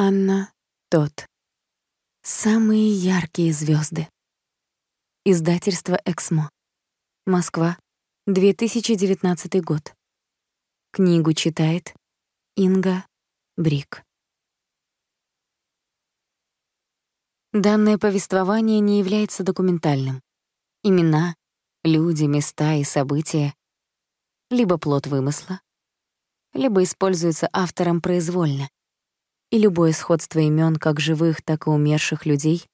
Анна Тот. Самые яркие звезды. Издательство Эксмо. Москва, 2019 год. Книгу читает Инга Брик. Данное повествование не является документальным. Имена, люди, места и события — либо плод вымысла, либо используются автором произвольно, и любое сходство имен как живых, так и умерших людей,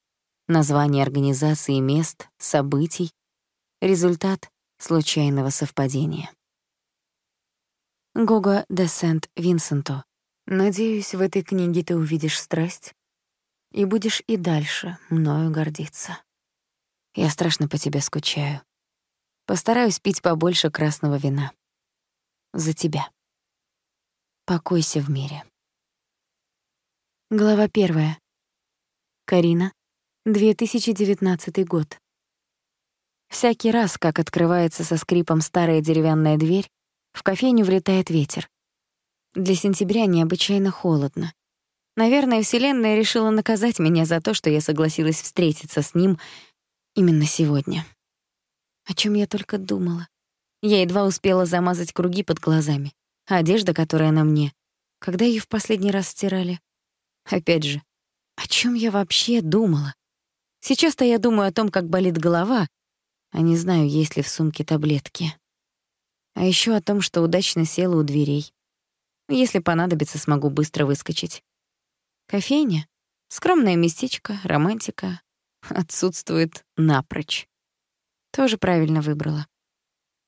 название организаций, мест, событий — результат случайного совпадения. Гого де Сент-Винсенто. Надеюсь, в этой книге ты увидишь страсть и будешь и дальше мною гордиться. Я страшно по тебе скучаю. Постараюсь пить побольше красного вина. За тебя. Покойся в мире. Глава первая. Карина, 2019 год. Всякий раз, как открывается со скрипом старая деревянная дверь, в кофейню влетает ветер. Для сентября необычайно холодно. Наверное, Вселенная решила наказать меня за то, что я согласилась встретиться с ним именно сегодня. О чем я только думала. Я едва успела замазать круги под глазами, а одежда, которая на мне, когда ее в последний раз стирали, Опять же, о чем я вообще думала? Сейчас-то я думаю о том, как болит голова, а не знаю, есть ли в сумке таблетки. А еще о том, что удачно села у дверей. Если понадобится, смогу быстро выскочить. Кофейня? Скромное местечко, романтика. Отсутствует напрочь. Тоже правильно выбрала.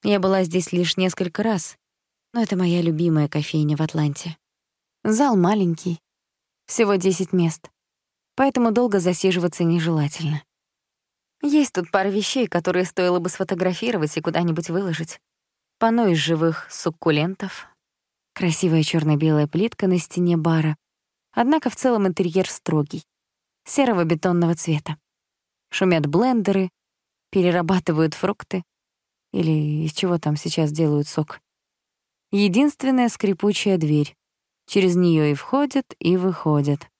Я была здесь лишь несколько раз, но это моя любимая кофейня в Атланте. Зал маленький, всего 10 мест. Поэтому долго засиживаться нежелательно. Есть тут пара вещей, которые стоило бы сфотографировать и куда-нибудь выложить. Пано из живых суккулентов, красивая черно белая плитка на стене бара. Однако в целом интерьер строгий, серого бетонного цвета. Шумят блендеры, перерабатывают фрукты. Или из чего там сейчас делают сок. Единственная скрипучая дверь. Через нее и входят, и выходят.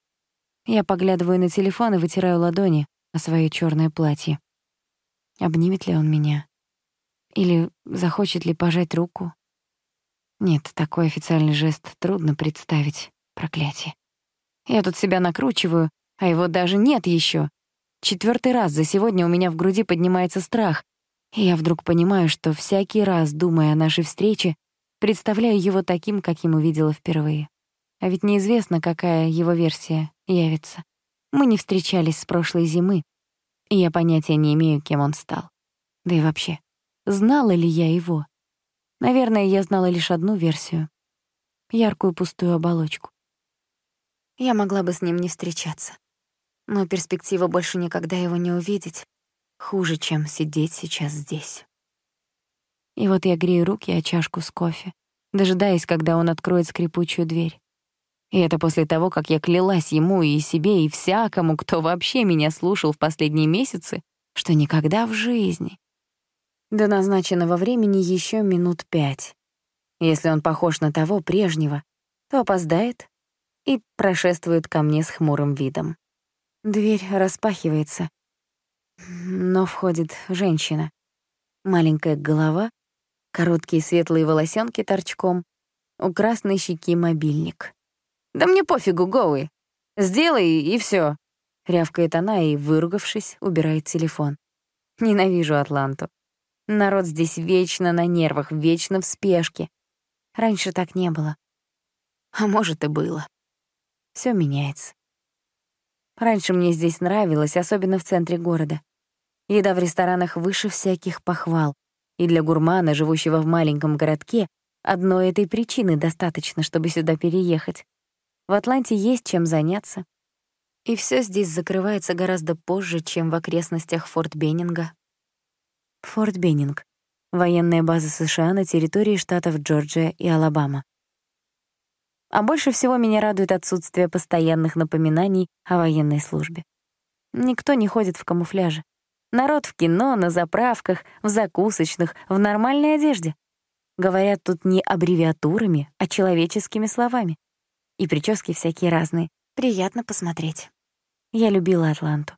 Я поглядываю на телефон и вытираю ладони о свое черное платье. Обнимет ли он меня? Или захочет ли пожать руку? Нет, такой официальный жест трудно представить. Проклятие. Я тут себя накручиваю, а его даже нет еще. Четвертый раз за сегодня у меня в груди поднимается страх, и я вдруг понимаю, что всякий раз, думая о нашей встрече, представляю его таким, каким увидела впервые. А ведь неизвестно, какая его версия явится. Мы не встречались с прошлой зимы, и я понятия не имею, кем он стал. Да и вообще, знала ли я его? Наверное, я знала лишь одну версию — яркую пустую оболочку. Я могла бы с ним не встречаться. Но перспектива больше никогда его не увидеть хуже, чем сидеть сейчас здесь. И вот я грею руки о чашку с кофе, дожидаясь, когда он откроет скрипучую дверь. И это после того, как я клялась ему и себе, и всякому, кто вообще меня слушал в последние месяцы, что никогда в жизни. До назначенного времени еще минут пять. Если он похож на того прежнего, то опоздает и прошествует ко мне с хмурым видом. Дверь распахивается, но входит женщина. Маленькая голова, короткие светлые волосенки торчком, у красной щеки мобильник. «Да мне пофигу, голый. Сделай, и все. Рявкает она и, выругавшись, убирает телефон. Ненавижу Атланту. Народ здесь вечно на нервах, вечно в спешке. Раньше так не было. А может, и было. Все меняется. Раньше мне здесь нравилось, особенно в центре города. Еда в ресторанах выше всяких похвал. И для гурмана, живущего в маленьком городке, одной этой причины достаточно, чтобы сюда переехать. В Атланте есть чем заняться. И все здесь закрывается гораздо позже, чем в окрестностях Форт Беннинга. Форт Беннинг — военная база США на территории штатов Джорджия и Алабама. А больше всего меня радует отсутствие постоянных напоминаний о военной службе. Никто не ходит в камуфляже. Народ в кино, на заправках, в закусочных, в нормальной одежде. Говорят тут не аббревиатурами, а человеческими словами. И прически всякие разные. Приятно посмотреть. Я любила Атланту.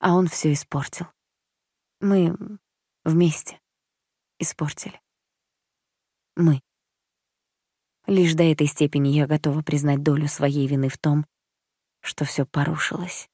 А он все испортил. Мы вместе испортили. Мы. Лишь до этой степени я готова признать долю своей вины в том, что все порушилось.